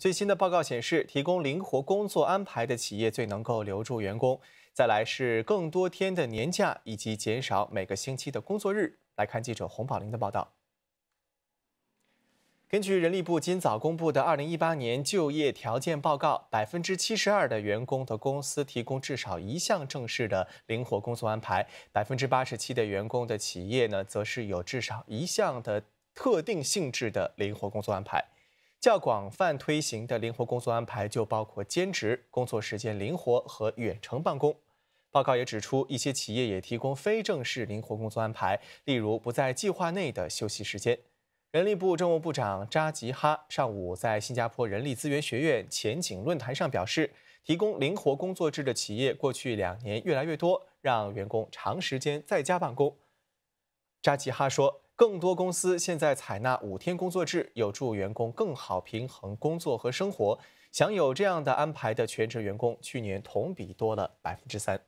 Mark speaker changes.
Speaker 1: 最新的报告显示，提供灵活工作安排的企业最能够留住员工。再来是更多天的年假以及减少每个星期的工作日。来看记者洪宝林的报道。根据人力部今早公布的《二零一八年就业条件报告》，百分之七十二的员工的公司提供至少一项正式的灵活工作安排，百分之八十七的员工的企业呢，则是有至少一项的特定性质的灵活工作安排。较广泛推行的灵活工作安排就包括兼职、工作时间灵活和远程办公。报告也指出，一些企业也提供非正式灵活工作安排，例如不在计划内的休息时间。人力部政务部长扎吉哈上午在新加坡人力资源学院前景论坛上表示，提供灵活工作制的企业过去两年越来越多，让员工长时间在家办公。扎吉哈说。更多公司现在采纳五天工作制，有助员工更好平衡工作和生活。享有这样的安排的全职员工，去年同比多了百分之三。